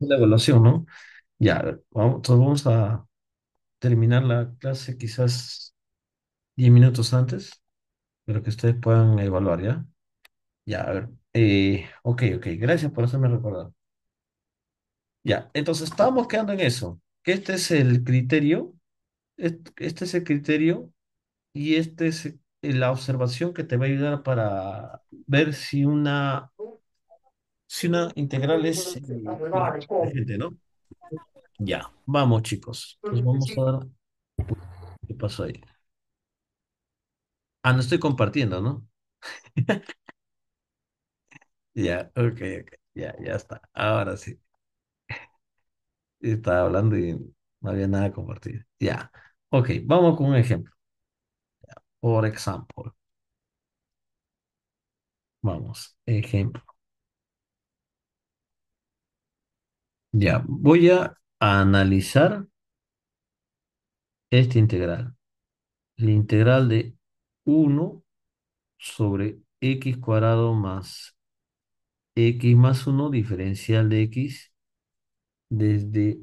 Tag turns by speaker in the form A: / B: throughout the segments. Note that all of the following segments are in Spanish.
A: la evaluación, ¿no? Ya, vamos, vamos a terminar la clase quizás 10 minutos antes, pero que ustedes puedan evaluar, ¿ya? Ya, a ver. Eh, ok, ok, gracias por hacerme recordar. Ya, entonces estábamos quedando en eso, que este es el criterio, este, este es el criterio y este es la observación que te va a ayudar para ver si una si una integral es eh, ¿no? Ya, vamos chicos. Pues vamos a dar... ¿Qué pasó ahí? Ah, no estoy compartiendo, ¿no? ya, ok, ok. Ya, ya está. Ahora sí. Estaba hablando y no había nada a compartir. Ya. Ok, vamos con un ejemplo. Por ejemplo. Vamos, ejemplo. Ya, voy a analizar esta integral. la integral de 1 sobre x cuadrado más x más 1 diferencial de x desde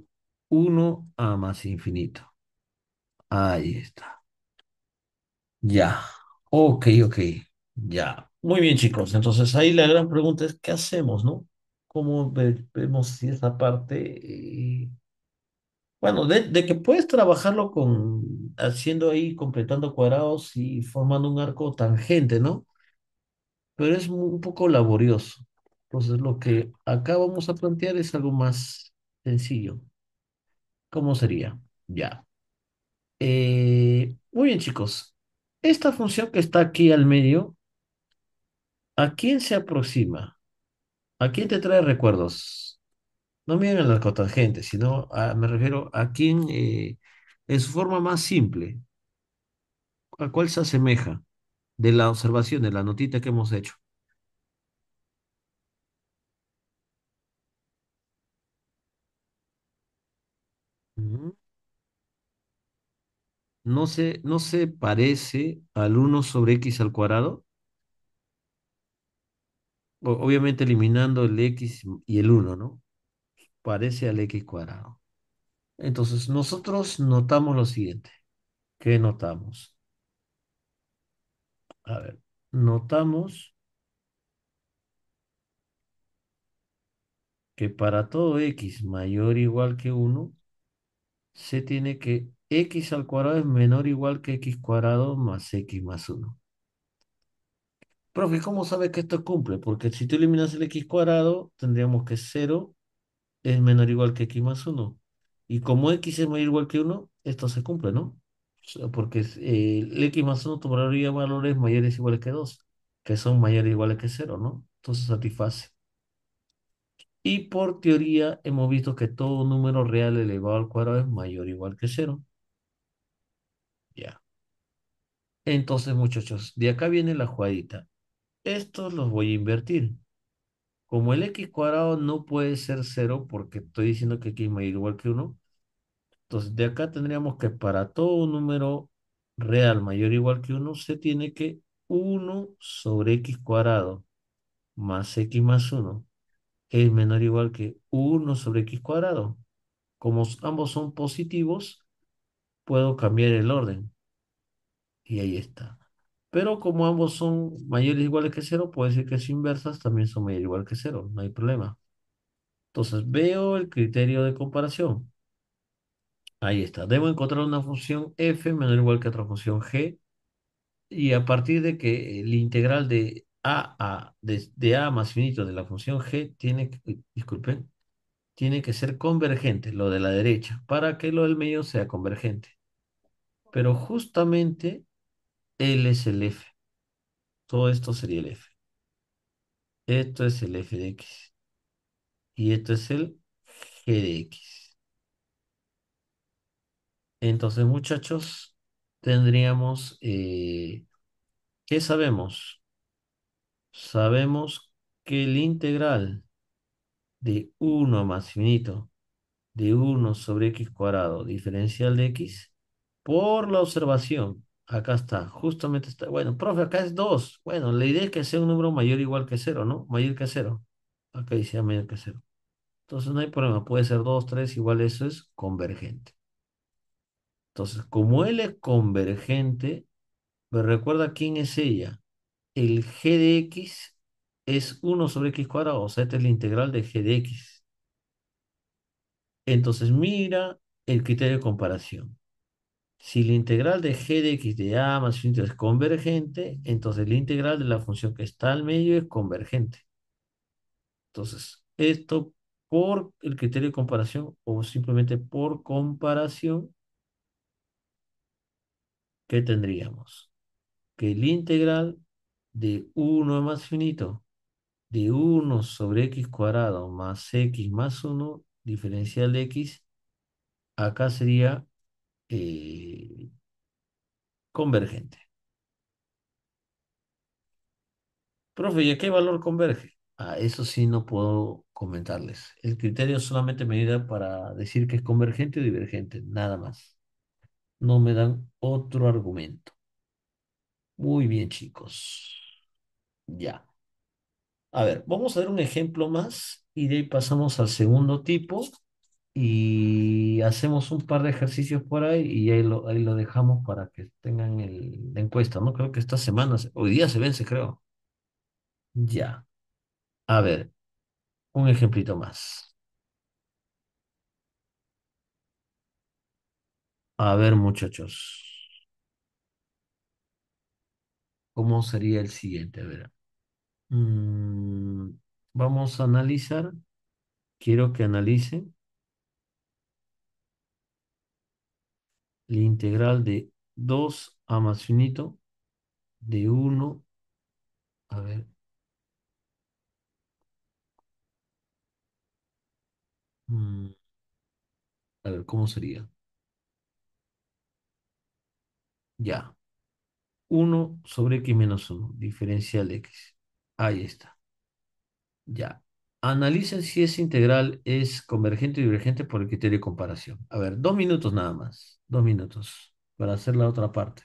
A: 1 a más infinito. Ahí está. Ya. Ok, ok. Ya. Muy bien, chicos. Entonces ahí la gran pregunta es, ¿qué hacemos, no? cómo vemos si esa parte, eh, bueno, de, que puedes trabajarlo con, haciendo ahí, completando cuadrados y formando un arco tangente, ¿no? Pero es un poco laborioso. Entonces, lo que acá vamos a plantear es algo más sencillo. ¿Cómo sería? Ya. Eh, muy bien, chicos. Esta función que está aquí al medio, ¿a quién se aproxima? ¿A quién te trae recuerdos? No miren la sino ah, me refiero a quién eh, en su forma más simple, a cuál se asemeja de la observación, de la notita que hemos hecho. No se, no se parece al 1 sobre x al cuadrado obviamente eliminando el x y el 1, ¿no? Parece al x cuadrado. Entonces, nosotros notamos lo siguiente. ¿Qué notamos? A ver, notamos que para todo x mayor o igual que 1, se tiene que x al cuadrado es menor o igual que x cuadrado más x más 1. Profe, ¿cómo sabe que esto cumple? Porque si tú eliminas el x cuadrado, tendríamos que 0 es menor o igual que x más 1. Y como x es mayor o igual que 1, esto se cumple, ¿no? Porque eh, el x más 1 tomaría valores mayores o iguales que 2, que son mayores o iguales que 0, ¿no? Entonces satisface. Y por teoría hemos visto que todo número real elevado al cuadrado es mayor o igual que 0. Ya. Entonces, muchachos, de acá viene la jugadita. Estos los voy a invertir. Como el x cuadrado no puede ser 0 porque estoy diciendo que x mayor o igual que 1, entonces de acá tendríamos que para todo número real mayor o igual que 1 se tiene que 1 sobre x cuadrado más x más 1 es menor o igual que 1 sobre x cuadrado. Como ambos son positivos, puedo cambiar el orden. Y ahí está. Pero como ambos son mayores o iguales que cero, puede decir que sus inversas también son mayores o igual que cero. No hay problema. Entonces veo el criterio de comparación. Ahí está. Debo encontrar una función f menor o igual que otra función g. Y a partir de que el integral de a, a de, a más finito de la función g tiene disculpen, tiene que ser convergente, lo de la derecha, para que lo del medio sea convergente. Pero justamente L es el f. Todo esto sería el f. Esto es el f de x. Y esto es el g de x. Entonces, muchachos, tendríamos... Eh, ¿Qué sabemos? Sabemos que el integral de 1 más finito de 1 sobre x cuadrado diferencial de x por la observación Acá está, justamente está. Bueno, profe, acá es 2. Bueno, la idea es que sea un número mayor o igual que 0, ¿no? Mayor que 0. Acá dice mayor que 0. Entonces no hay problema, puede ser 2, 3, igual eso es convergente. Entonces, como L es convergente, me recuerda quién es ella. El g de x es 1 sobre x cuadrado, o sea, esta es la integral de g de x. Entonces, mira el criterio de comparación. Si la integral de g de x de a más finito es convergente, entonces la integral de la función que está al medio es convergente. Entonces, esto por el criterio de comparación o simplemente por comparación, ¿qué tendríamos? Que la integral de 1 más finito de 1 sobre x cuadrado más x más 1, diferencial de x, acá sería eh, convergente. Profe, ¿y a qué valor converge? a eso sí no puedo comentarles. El criterio solamente me para decir que es convergente o divergente, nada más. No me dan otro argumento. Muy bien, chicos. Ya. A ver, vamos a ver un ejemplo más y de ahí pasamos al segundo tipo y hacemos un par de ejercicios por ahí y ahí lo, ahí lo dejamos para que tengan el, la encuesta, ¿no? Creo que esta semana, hoy día se vence, creo. Ya. A ver, un ejemplito más. A ver, muchachos, ¿cómo sería el siguiente? A ver. Mm, vamos a analizar. Quiero que analicen. la integral de 2 a más finito de 1, a ver, mm. a ver, ¿cómo sería? Ya, 1 sobre x menos 1, diferencial de x, ahí está. Ya, Analicen si esa integral es convergente o divergente por el criterio de comparación. A ver, dos minutos nada más. Dos minutos para hacer la otra parte.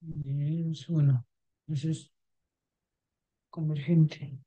A: Bien, eh, eso es convergente.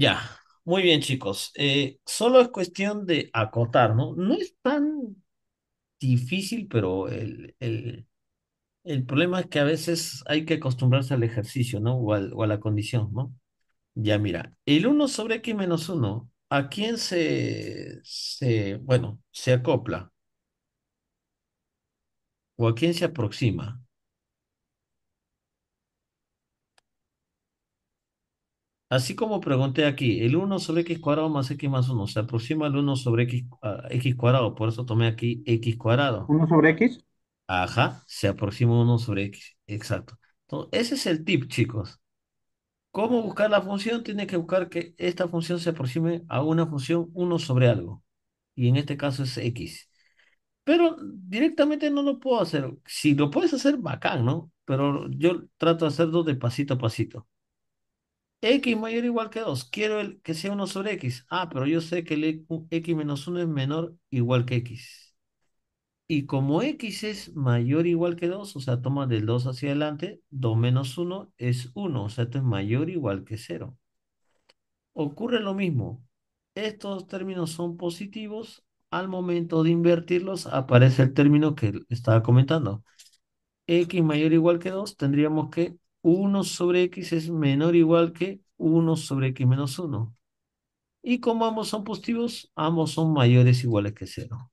A: Ya, muy bien, chicos. Eh, solo es cuestión de acotar, ¿no? No es tan difícil, pero el, el, problema es que a veces hay que acostumbrarse al ejercicio, ¿no? O, a la condición, ¿no? Ya, mira, el 1 sobre x menos 1, ¿a quién se, se, bueno, se acopla? ¿O a quién se aproxima? Así como pregunté aquí, el 1 sobre x cuadrado más x más 1 se aproxima al 1 sobre x, ah, x cuadrado, por eso tomé aquí x cuadrado. ¿1 sobre x? Ajá, se aproxima 1 sobre x, exacto. Entonces, ese es el tip, chicos. ¿Cómo buscar la función? Tienes que buscar que esta función se aproxime a una función 1 sobre algo. Y en este caso es x. Pero directamente no lo puedo hacer. Si lo puedes hacer, bacán, ¿no? Pero yo trato de hacerlo de pasito a pasito. X mayor o igual que 2. Quiero el, que sea 1 sobre X. Ah, pero yo sé que el e, X menos 1 es menor o igual que X. Y como X es mayor o igual que 2, o sea, toma del 2 hacia adelante, 2 menos 1 es 1, o sea, esto es mayor o igual que 0. Ocurre lo mismo. Estos términos son positivos. Al momento de invertirlos, aparece el término que estaba comentando. X mayor o igual que 2, tendríamos que 1 sobre x es menor o igual que 1 sobre x menos 1. Y como ambos son positivos, ambos son mayores o iguales que 0.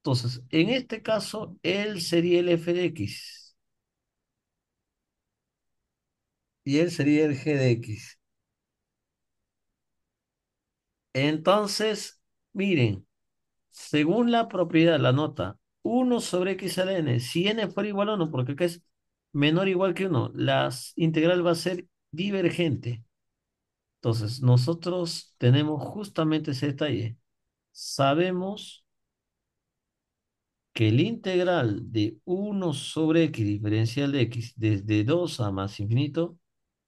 A: Entonces, en este caso, él sería el f de x. Y él sería el g de x. Entonces, miren, según la propiedad, la nota, 1 sobre x al n, si n fuera igual a 1, porque acá es menor o igual que 1, la integral va a ser divergente. Entonces, nosotros tenemos justamente ese detalle. Sabemos que el integral de 1 sobre x diferencial de x desde 2 a más infinito,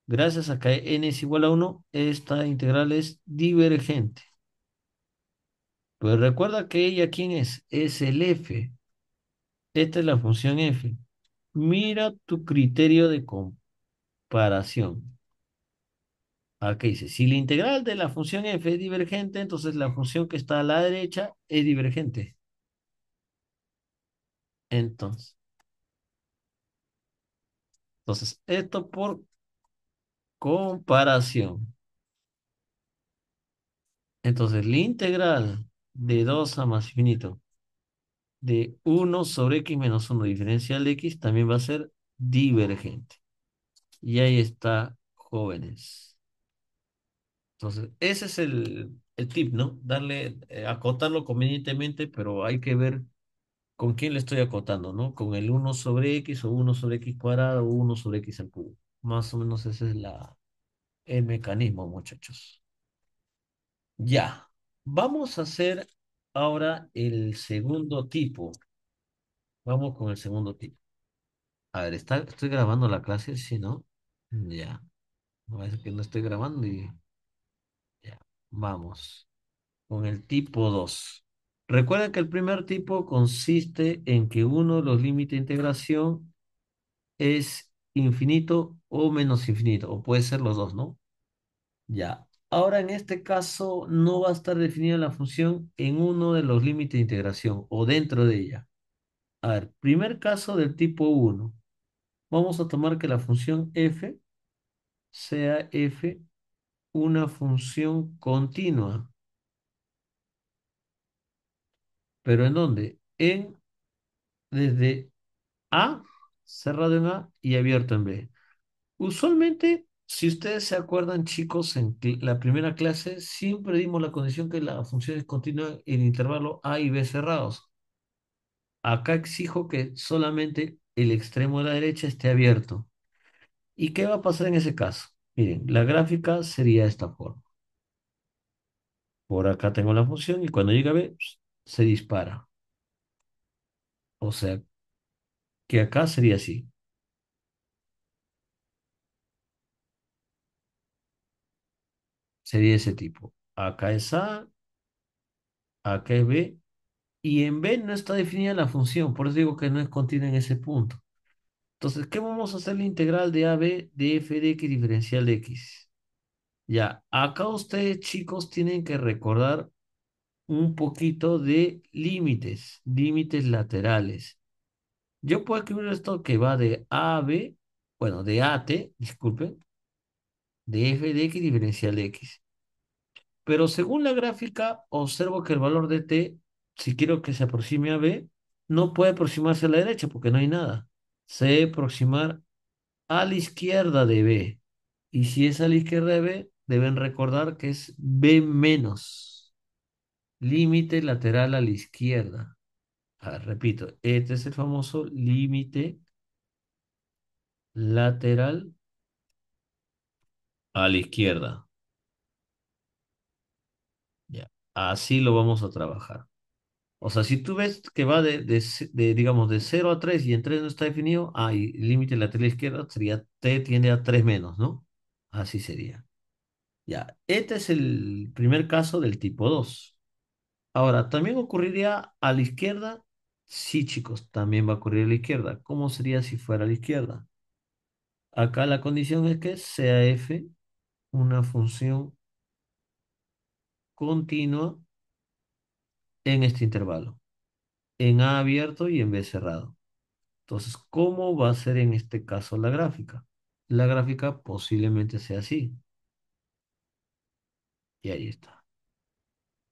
A: gracias a que n es igual a 1, esta integral es divergente. Pues recuerda que ella, ¿quién es? Es el f. Esta es la función f. Mira tu criterio de comparación. Aquí ah, dice, si la integral de la función f es divergente, entonces la función que está a la derecha es divergente. Entonces. Entonces, esto por comparación. Entonces, la integral de 2 a más infinito de 1 sobre x menos 1 diferencial de x también va a ser divergente. Y ahí está, jóvenes. Entonces, ese es el, tip, ¿no? Darle, eh, acotarlo convenientemente, pero hay que ver con quién le estoy acotando, ¿no? Con el 1 sobre x o 1 sobre x cuadrado o 1 sobre x al cubo. Más o menos ese es la, el mecanismo, muchachos. Ya, vamos a hacer Ahora el segundo tipo. Vamos con el segundo tipo. A ver, ¿está, ¿estoy grabando la clase? Si no, mm, ya. No parece que no estoy grabando y... Ya, vamos. Con el tipo 2. Recuerda que el primer tipo consiste en que uno de los límites de integración es infinito o menos infinito, o puede ser los dos, ¿no? Ya. Ahora, en este caso, no va a estar definida la función en uno de los límites de integración o dentro de ella. A ver, primer caso del tipo 1. Vamos a tomar que la función f sea f una función continua. ¿Pero en dónde? En, desde A, cerrado en A y abierto en B. Usualmente si ustedes se acuerdan, chicos, en la primera clase siempre dimos la condición que la función es continua en intervalo A y B cerrados. Acá exijo que solamente el extremo de la derecha esté abierto. ¿Y qué va a pasar en ese caso? Miren, la gráfica sería de esta forma. Por acá tengo la función y cuando llega B, se dispara. O sea, que acá sería así. sería ese tipo. Acá es A, acá es B, y en B no está definida la función, por eso digo que no es continua en ese punto. Entonces, ¿qué vamos a hacer la integral de AB de f de x diferencial de x? Ya, acá ustedes chicos tienen que recordar un poquito de límites, límites laterales. Yo puedo escribir esto que va de AB, bueno, de A disculpen, de f de x diferencial de x. Pero según la gráfica, observo que el valor de t, si quiero que se aproxime a b, no puede aproximarse a la derecha porque no hay nada. Se debe aproximar a la izquierda de b. Y si es a la izquierda de b, deben recordar que es b menos. Límite lateral a la izquierda. Ah, repito, este es el famoso límite lateral a la izquierda. Ya. Así lo vamos a trabajar. O sea, si tú ves que va de, digamos, de 0 a 3 y en 3 no está definido, hay límite en límite lateral izquierda sería t tiende a 3 menos, ¿no? Así sería. Ya, este es el primer caso del tipo 2. Ahora, también ocurriría a la izquierda. Sí, chicos, también va a ocurrir a la izquierda. ¿Cómo sería si fuera a la izquierda? Acá la condición es que sea f una función continua en este intervalo, en A abierto y en B cerrado. Entonces, ¿cómo va a ser en este caso la gráfica? La gráfica posiblemente sea así. Y ahí está.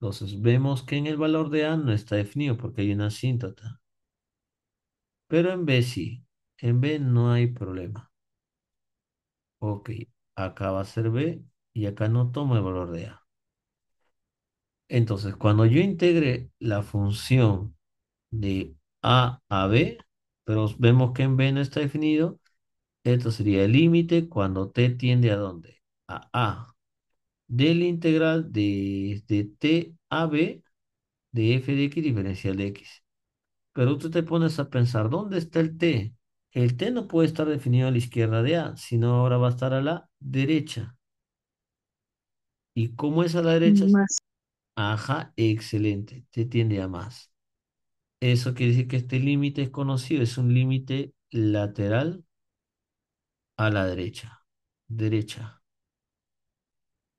A: Entonces, vemos que en el valor de A no está definido porque hay una asíntota. Pero en B sí. En B no hay problema. Ok, acá va a ser B y acá no tomo el valor de A. Entonces, cuando yo integre la función de A a B, pero vemos que en B no está definido, esto sería el límite cuando T tiende a dónde? A A. Del integral de, de T a B de f de x diferencial de x. Pero tú te pones a pensar, ¿dónde está el t? El t no puede estar definido a la izquierda de a, sino ahora va a estar a la derecha. ¿Y cómo es a la derecha? Más. Ajá, excelente. Te tiende a más. Eso quiere decir que este límite es conocido, es un límite lateral a la derecha. Derecha.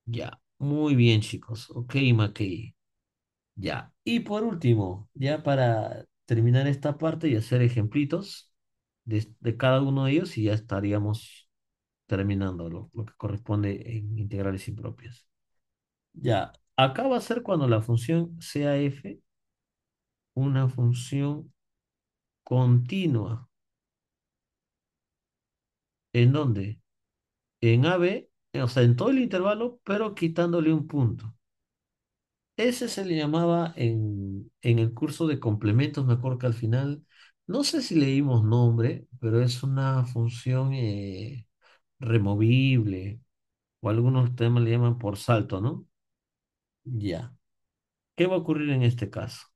A: Ya, muy bien, chicos. Ok, Mackey. Ya. Y por último, ya para terminar esta parte y hacer ejemplitos de, de cada uno de ellos y ya estaríamos terminando lo, que corresponde en integrales impropias. Ya, acá va a ser cuando la función sea f una función continua. ¿En dónde? En AB, o sea, en todo el intervalo, pero quitándole un punto. Ese se le llamaba en, en el curso de complementos, me acuerdo que al final, no sé si leímos nombre, pero es una función eh, removible, o algunos temas le llaman por salto, ¿no? Ya. ¿Qué va a ocurrir en este caso?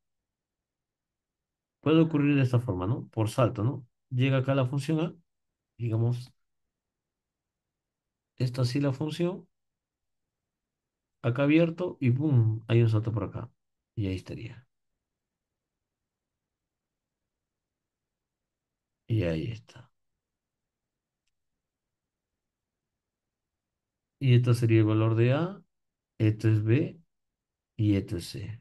A: Puede ocurrir de esta forma, ¿no? Por salto, ¿no? Llega acá la función A, digamos, esta sí la función, acá abierto y ¡boom! Hay un salto por acá. Y ahí estaría. Y ahí está. y esto sería el valor de A, esto es B y esto es C.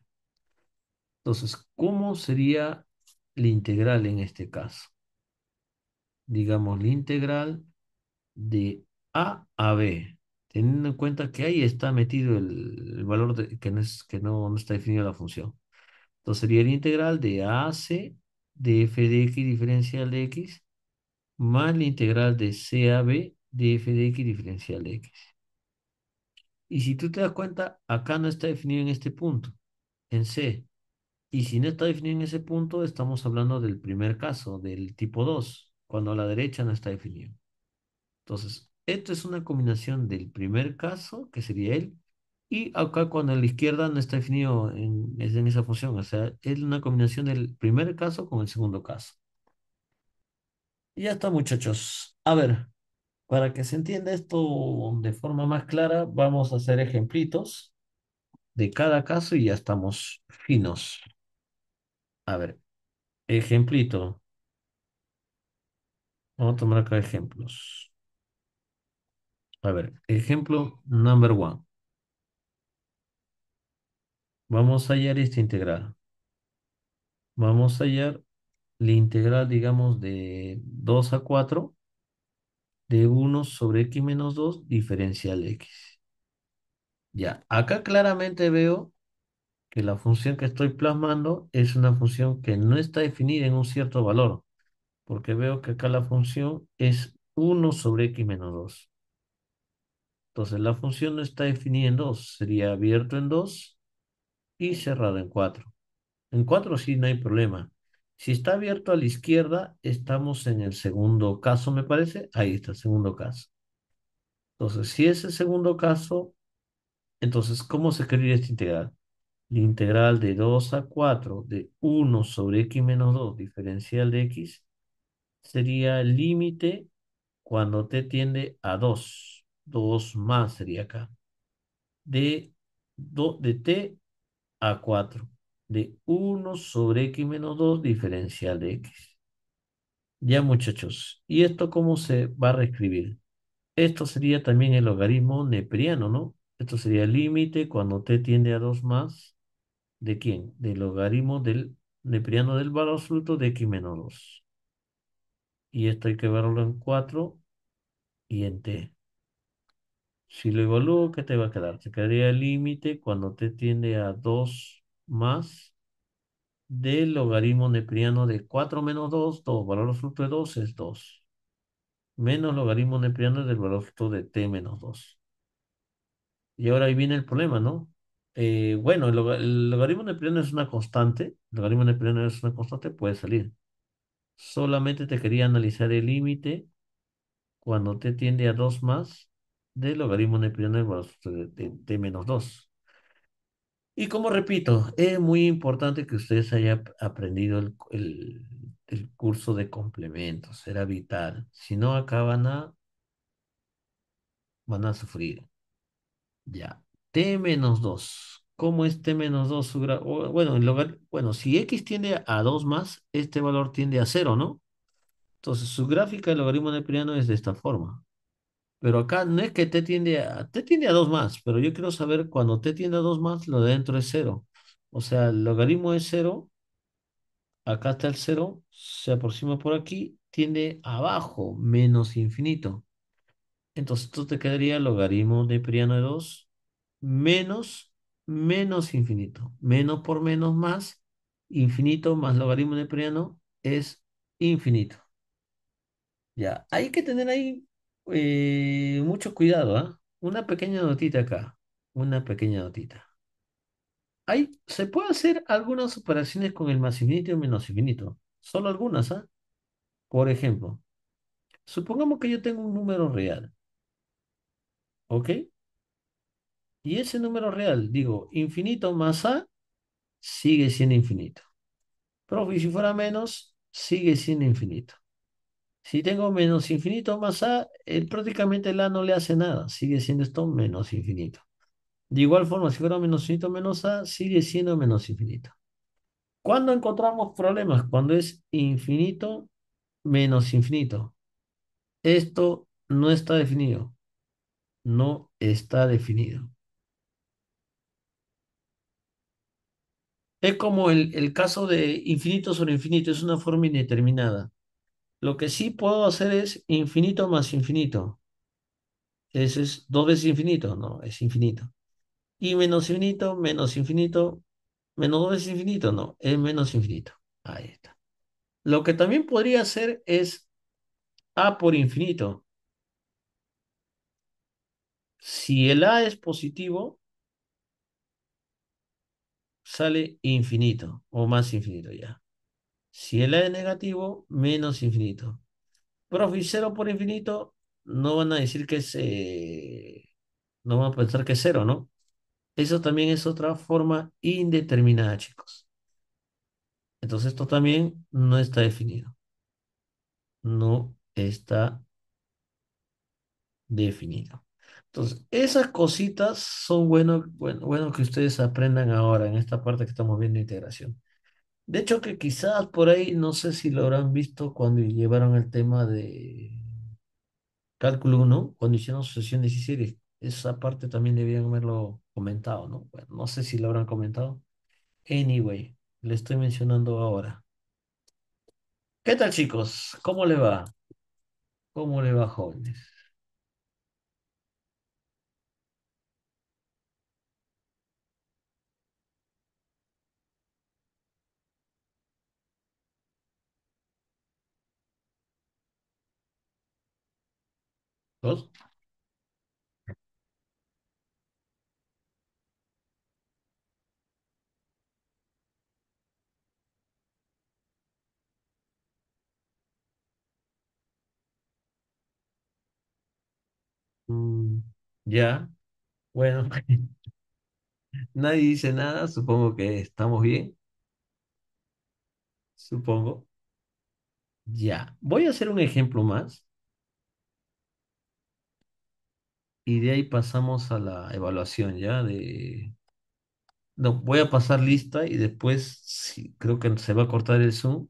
A: Entonces, ¿cómo sería la integral en este caso? Digamos, la integral de A a B, teniendo en cuenta que ahí está metido el, valor que, no, es, que no, no está definida la función. Entonces sería la integral de AC a C de f de x diferencial de x más la integral de C a B de f de x diferencial de x. Y si tú te das cuenta, acá no está definido en este punto, en C. Y si no está definido en ese punto, estamos hablando del primer caso, del tipo 2, cuando a la derecha no está definido. Entonces, esto es una combinación del primer caso, que sería él, y acá cuando a la izquierda no está definido en esa función. O sea, es una combinación del primer caso con el segundo caso. Y ya está, muchachos. A ver, para que se entienda esto de forma más clara, vamos a hacer ejemplitos de cada caso y ya estamos finos. A ver, ejemplito. Vamos a tomar acá ejemplos. A ver, ejemplo number one. Vamos a hallar esta integral. Vamos a hallar la integral, digamos, de 2 a 4 de 1 sobre x menos 2 diferencial x. Ya, acá claramente veo que la función que estoy plasmando es una función que no está definida en un cierto valor, porque veo que acá la función es 1 sobre x menos 2. Entonces la función no está definida en 2, sería abierto en 2 y cerrado en 4. En 4 sí no hay problema, si está abierto a la izquierda, estamos en el segundo caso, me parece. Ahí está, el segundo caso. Entonces, si es el segundo caso, entonces, ¿cómo se escribe esta integral? La integral de 2 a 4 de 1 sobre x menos 2 diferencial de x sería el límite cuando t tiende a 2. 2 más sería acá. De, de t a 4 de 1 sobre x menos 2 diferencial de x. Ya muchachos, ¿y esto cómo se va a reescribir? Esto sería también el logaritmo neperiano, ¿no? Esto sería el límite cuando t tiende a 2 más, ¿de quién? Del logaritmo del neperiano del valor absoluto de x menos 2. Y esto hay que verlo en 4 y en t. Si lo evalúo, ¿qué te va a quedar? Te quedaría el límite cuando t tiende a 2 más del logaritmo nepriano de 4 menos 2, 2. Valor fruto de 2 es 2. Menos logaritmo nepriano del valor fruto de t menos 2. Y ahora ahí viene el problema, ¿no? Eh, bueno, el, logaritmo nepriano es una constante. El logaritmo nepriano es una constante, puede salir. Solamente te quería analizar el límite cuando t tiende a 2 más del logaritmo nepriano del valor fruto de t menos 2. Y como repito, es muy importante que ustedes hayan aprendido el, curso de complementos, Era vital. Si no, acá van a, van a sufrir. Ya. T-2. menos ¿Cómo es T-2? menos Bueno, en bueno, si X tiende a 2 más, este valor tiende a 0, ¿no? Entonces, su gráfica del logaritmo neperiano es de esta forma. Pero acá no es que T tiende a, T tiende a 2 más, pero yo quiero saber cuando T tiende a 2 más, lo de dentro es 0. O sea, el logaritmo es 0, acá está el 0, se aproxima por aquí, tiende abajo, menos infinito. Entonces esto te quedaría logaritmo de Priano de 2 menos, menos infinito. Menos por menos más, infinito más logaritmo de Priano es infinito. Ya, hay que tener ahí eh, mucho cuidado, ¿ah? Una pequeña notita acá. Una pequeña notita. ahí se puede hacer algunas operaciones con el más infinito y el menos infinito. Solo algunas, ¿ah? Por ejemplo, supongamos que yo tengo un número real. ¿Ok? Y ese número real, digo, infinito más A sigue siendo infinito. Pero si fuera menos, sigue siendo infinito. Si tengo menos infinito más A, el eh, prácticamente el A no le hace nada. Sigue siendo esto menos infinito. De igual forma, si fuera menos infinito menos A, sigue siendo menos infinito. ¿Cuándo encontramos problemas? Cuando es infinito menos infinito. Esto no está definido. No está definido. Es como el caso de infinito sobre infinito. Es una forma indeterminada. Lo que sí puedo hacer es infinito más infinito. Eso es dos veces infinito, no, es infinito. Y menos infinito, menos infinito, menos dos veces infinito, no, es menos infinito. Ahí está. Lo que también podría hacer es a por infinito. Si el a es positivo, sale infinito o más infinito ya. Si el es negativo, menos infinito. si cero por infinito, no van a decir que es, eh, no van a pensar que es cero, ¿no? Eso también es otra forma indeterminada, chicos. Entonces esto también no está definido. No está definido. Entonces, esas cositas son bueno, bueno, bueno que ustedes aprendan ahora en esta parte que estamos viendo integración. De hecho, que quizás por ahí, no sé si lo habrán visto cuando llevaron el tema de cálculo 1, cuando hicieron su sesión 17, esa parte también debían haberlo comentado, ¿no? Bueno, no sé si lo habrán comentado. Anyway, le estoy mencionando ahora. ¿Qué tal, chicos? ¿Cómo le va? ¿Cómo le va, jóvenes? Dos. Mm, ya, bueno, nadie dice nada, supongo que estamos bien, supongo. Ya, voy a hacer un ejemplo más. y de ahí pasamos a la evaluación, ¿ya? De... No, voy a pasar lista y después, creo que se va a cortar el Zoom,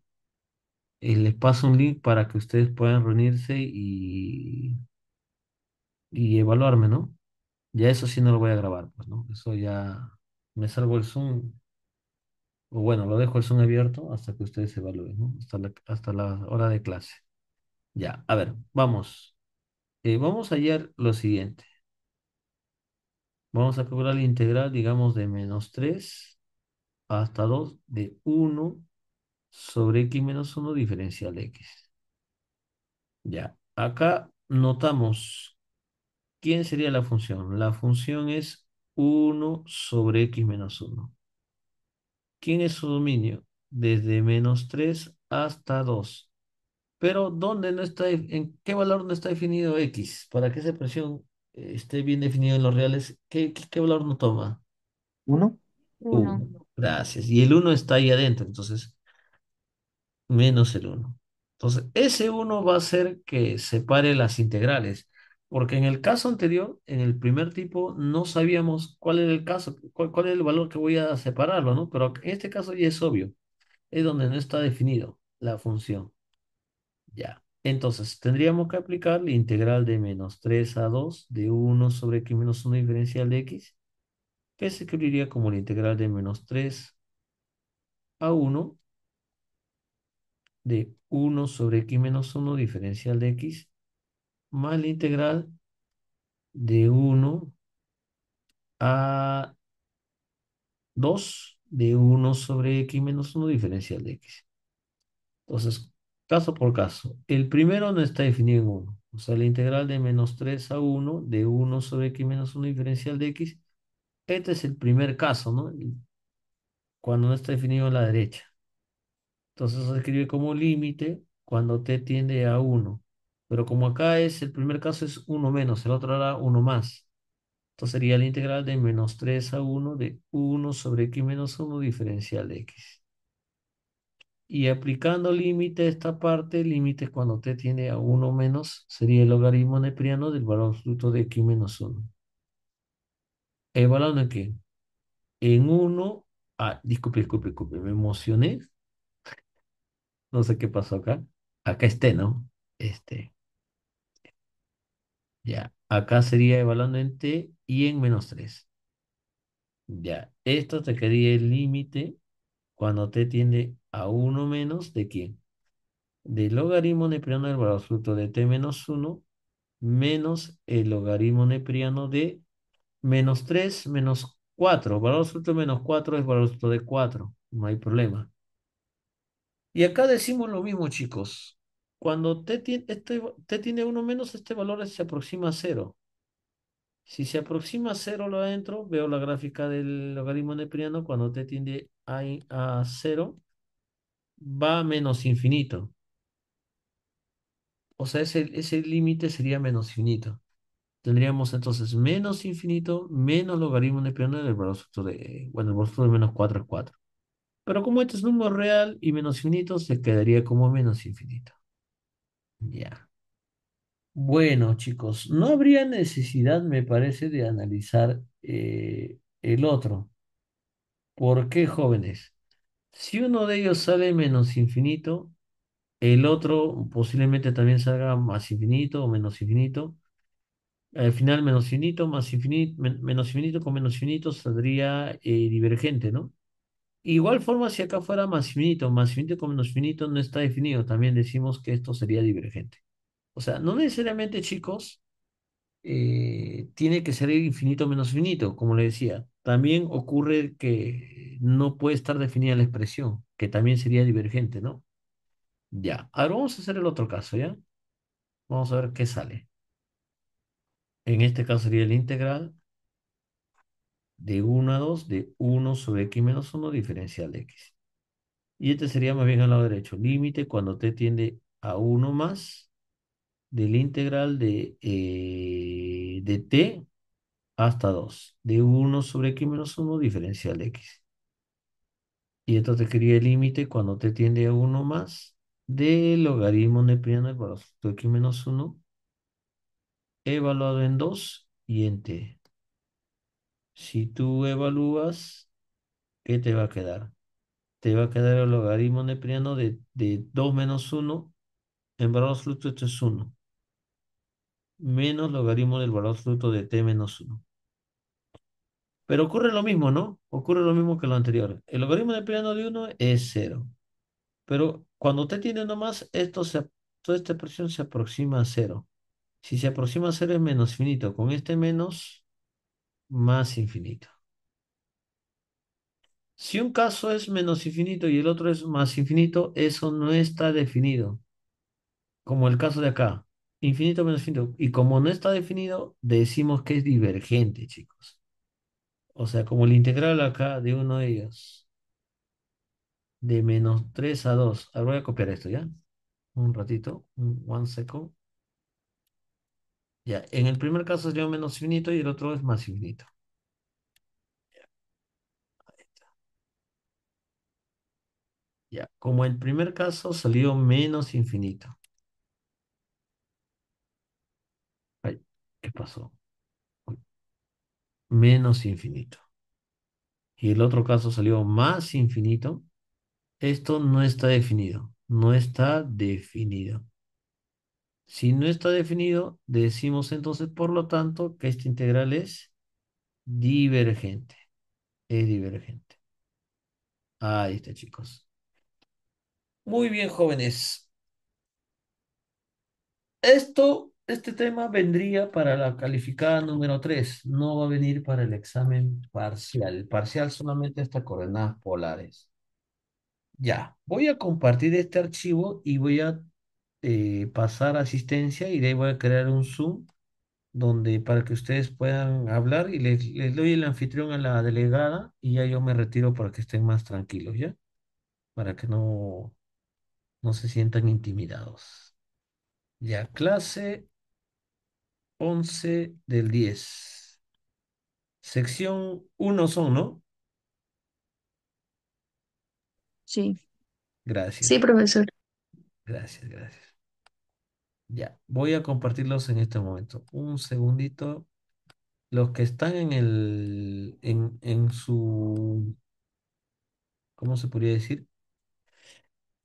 A: eh, les paso un link para que ustedes puedan reunirse y, y evaluarme, ¿no? Ya eso sí no lo voy a grabar, pues, ¿no? Eso ya me salgo el Zoom. O bueno, lo dejo el Zoom abierto hasta que ustedes evalúen, ¿no? Hasta la, hora de clase. Ya, a ver, vamos. Eh, vamos a hallar lo siguiente. Vamos a calcular la integral, digamos, de menos 3 hasta 2 de 1 sobre x menos 1 diferencial x. Ya, acá notamos quién sería la función. La función es 1 sobre x menos 1. ¿Quién es su dominio? Desde menos 3 hasta 2. Pero, ¿dónde no está, en qué valor no está definido x? Para qué esa expresión eh, esté bien definido en los reales, ¿qué, valor no toma? Uno. Uno. Gracias. Y el uno está ahí adentro, entonces, menos el uno. Entonces, ese uno va a ser que separe las integrales, porque en el caso anterior, en el primer tipo, no sabíamos cuál era el caso, cuál, cuál el valor que voy a separarlo, ¿no? Pero en este caso ya es obvio, es donde no está definido la función. Ya. Entonces, tendríamos que aplicar la integral de menos 3 a 2 de 1 sobre x menos 1 diferencial de x, que se escribiría como la integral de menos 3 a 1 de 1 sobre x menos 1 diferencial de x más la integral de 1 a 2 de 1 sobre x menos 1 diferencial de x. Entonces, Caso por caso, el primero no está definido en 1. O sea, la integral de menos 3 a 1, de 1 sobre x menos 1 diferencial de x, este es el primer caso, ¿no? Cuando no está definido en la derecha. Entonces se escribe como límite cuando t tiende a 1. Pero como acá es, el primer caso es 1 menos, el otro era 1 más. Entonces sería la integral de menos 3 a 1 de 1 sobre x menos 1 diferencial de x y aplicando límite a esta parte, límite cuando T tiene a 1 menos, sería el logaritmo nepriano del valor absoluto de X menos 1. ¿Evaluando en qué? En 1, ah, disculpe, disculpe, disculpe, me emocioné. No sé qué pasó acá. Acá esté, ¿no? Este. Ya, acá sería evaluando en t y en menos 3. Ya, esto te quedaría el límite cuando t tiende a 1 menos de quién? Del logaritmo nepriano del valor absoluto de t menos 1 menos el logaritmo nepriano de menos 3 menos 4. Valor absoluto de menos 4 es valor absoluto de 4. No hay problema. Y acá decimos lo mismo, chicos. Cuando t tiene, este, tiene 1 menos, este valor se aproxima a 0. Si se aproxima a 0 lo adentro, veo la gráfica del logaritmo nepriano. Cuando t tiende a 0 va a menos infinito. O sea, ese, ese límite sería menos infinito. Tendríamos entonces menos infinito menos logaritmo de pi del valor de, bueno, el valor de menos 4 es 4. Pero como este es un número real y menos infinito, se quedaría como menos infinito. Ya. Bueno, chicos, no habría necesidad, me parece, de analizar eh, el otro. ¿Por qué, jóvenes? Si uno de ellos sale menos infinito, el otro posiblemente también salga más infinito o menos infinito. Al final, menos infinito, más infinito, menos infinito con menos infinito saldría eh, divergente, ¿no? Igual forma, si acá fuera más infinito, más infinito con menos infinito no está definido, también decimos que esto sería divergente. O sea, no necesariamente, chicos, eh, tiene que ser infinito menos finito, como le decía. También ocurre que no puede estar definida la expresión, que también sería divergente, ¿no? Ya, ahora vamos a hacer el otro caso, ¿ya? Vamos a ver qué sale. En este caso sería el integral de 1 a 2 de 1 sobre x menos 1 diferencial de x. Y este sería más bien al lado derecho. Límite cuando t tiende a 1 más del integral de, eh, t hasta 2, de 1 sobre x menos 1 diferencial x. Y esto te cría el límite cuando t tiende a 1 más del logaritmo neperiano de de x menos 1 evaluado en 2 y en t. Si tú evalúas, ¿qué te va a quedar? Te va a quedar el logaritmo neperiano de, de 2 menos 1 en valor absoluto esto es 1 menos logaritmo del valor absoluto de t menos 1. Pero ocurre lo mismo, ¿no? Ocurre lo mismo que lo anterior. El logaritmo de pi de 1 es 0. Pero cuando t tiene 1 más, esto se, toda esta expresión se aproxima a 0. Si se aproxima a 0 es menos infinito. Con este menos, más infinito. Si un caso es menos infinito y el otro es más infinito, eso no está definido. Como el caso de acá. Infinito menos infinito. Y como no está definido, decimos que es divergente, chicos. O sea, como el integral acá de uno de ellos, de menos 3 a 2. Ahora voy a copiar esto, ¿ya? Un ratito, un one second. Ya, en el primer caso salió menos infinito y el otro es más infinito. Ya, como el primer caso salió menos infinito. ¿Qué pasó? Menos infinito. Y el otro caso salió más infinito. Esto no está definido. No está definido. Si no está definido, decimos entonces, por lo tanto, que esta integral es divergente. Es divergente. Ahí está, chicos. Muy bien, jóvenes. Esto este tema vendría para la calificada número 3, no va a venir para el examen parcial. parcial solamente hasta coordenadas polares. Ya, voy a compartir este archivo y voy a eh, pasar asistencia y de ahí voy a crear un Zoom donde para que ustedes puedan hablar y les, les doy el anfitrión a la delegada y ya yo me retiro para que estén más tranquilos, ¿ya? Para que no, no se sientan intimidados. Ya, clase 11 del 10. Sección 1 son, ¿no? Sí. Gracias. Sí, profesor. Gracias, gracias. Ya, voy a compartirlos en este momento. Un segundito. Los que están en el, en, en su, ¿cómo se podría decir?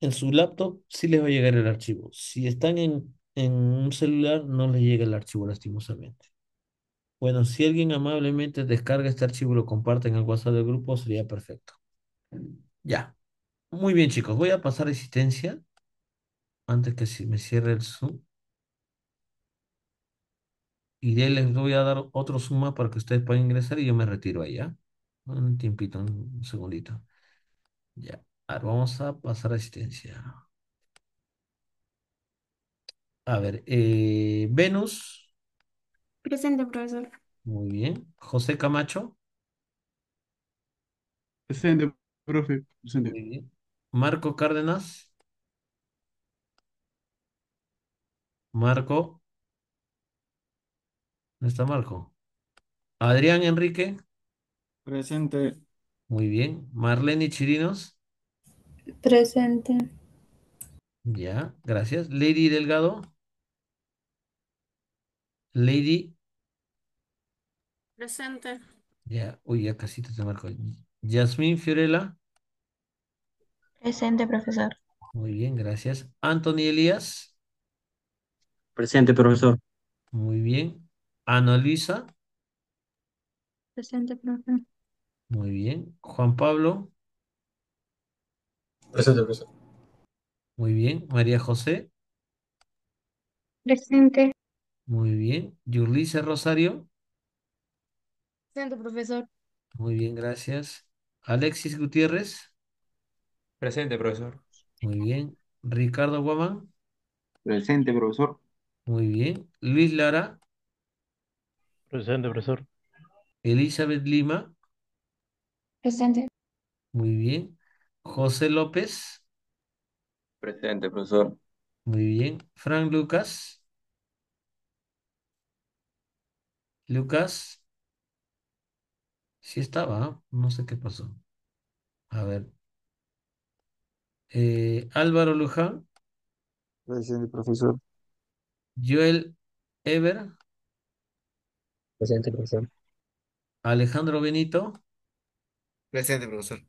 A: En su laptop sí les va a llegar el archivo. Si están en en un celular no le llega el archivo lastimosamente. Bueno, si alguien amablemente descarga este archivo y lo comparte en el WhatsApp del grupo, sería perfecto. Ya. Muy bien, chicos. Voy a pasar a existencia antes que me cierre el Zoom. Y de les voy a dar otro Zoom más para que ustedes puedan ingresar y yo me retiro allá. ¿ah? Un tiempito, un segundito. Ya. Ahora vamos a pasar a asistencia. A ver, eh, Venus. Presente, profesor. Muy bien. José Camacho. Presente, profe. Presente. Marco Cárdenas. Marco. ¿Dónde está Marco? Adrián Enrique. Presente. Muy bien. Marlene Chirinos. Presente. Ya, gracias. Lady Delgado. Lady, Presente. ya, uy, ya casi te marco. Yasmín Fiorella, Presente, profesor. muy bien, gracias. Anthony Elías, Presente, profesor. muy bien. Ana Luisa, Presente, profesor. muy bien. Juan Pablo, Presente, profesor. muy bien. María José. Presente. Muy bien. Yurlice Rosario. Presente, profesor. Muy bien, gracias. Alexis Gutiérrez. Presente, profesor. Muy bien. Ricardo Guamán. Presente, profesor. Muy bien. Luis Lara. Presente, profesor. Elizabeth Lima. Presente. Muy bien. José López. Presente, profesor. Muy bien. Frank Lucas. Lucas, sí estaba, ¿eh? no sé qué pasó. A ver. Eh, Álvaro Luján, Presente, profesor. Joel Ever, Presidente profesor. Alejandro Benito, Presidente profesor.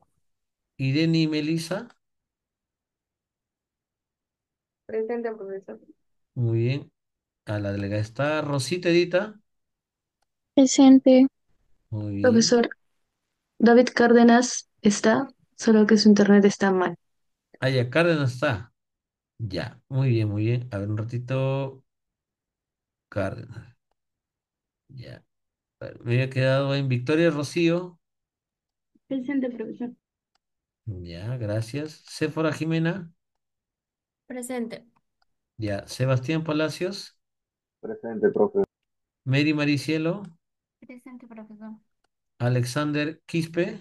A: Irene Melisa. Presente, profesor. Muy bien. A la delegada está Rosita Edita. Presente. Profesor, David Cárdenas está, solo que su internet está mal. Ah, ya, Cárdenas está. Ya, muy bien, muy bien. A ver un ratito. Cárdenas. Ya. Me había quedado en Victoria Rocío. Presente, profesor. Ya, gracias. Séfora Jimena. Presente. Ya, Sebastián Palacios. Presente, profesor. Mary Maricielo. Presente, profesor. Alexander Quispe.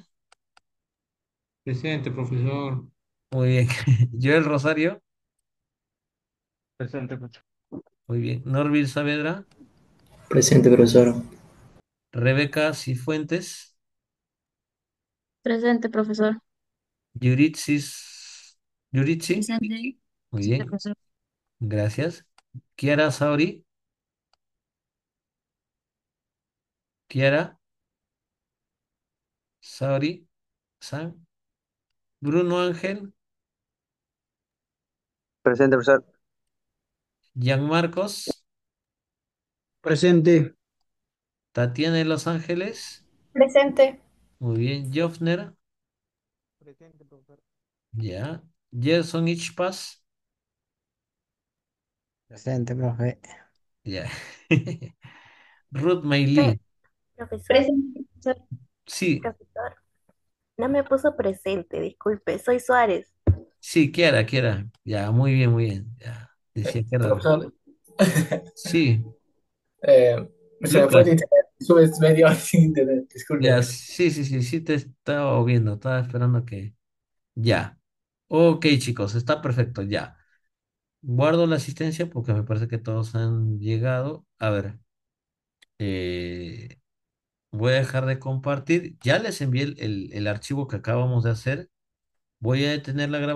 A: Presente, profesor. Muy bien. Joel Rosario. Presente, profesor. Muy bien. Norville Saavedra. Presente, profesor. Rebeca Cifuentes. Presente, profesor. Yuritsis. Yuritsi. Presente. Muy bien. Gracias. Kiara Saori. Kiera, Saori, San, Bruno Ángel, Presente, profesor. Jan Marcos, Presente. Tatiana de Los Ángeles, Presente. muy bien, Jofner, Presente, profesor. ya, Gerson Ichpas, Presente, profe. ya, Ruth Maylin, Sí, no me puso presente, disculpe, soy Suárez. sí, quiera, quiera, Ya, muy bien, muy bien. Ya, Sí, eh, sí, sí, sí, sí, te estaba viendo, estaba esperando que. Ya. Ok, chicos, está perfecto, ya. Guardo la asistencia porque me parece que todos han llegado. A ver, eh, voy a dejar de compartir. Ya les envié el, archivo que acabamos de hacer. Voy a detener la grabación.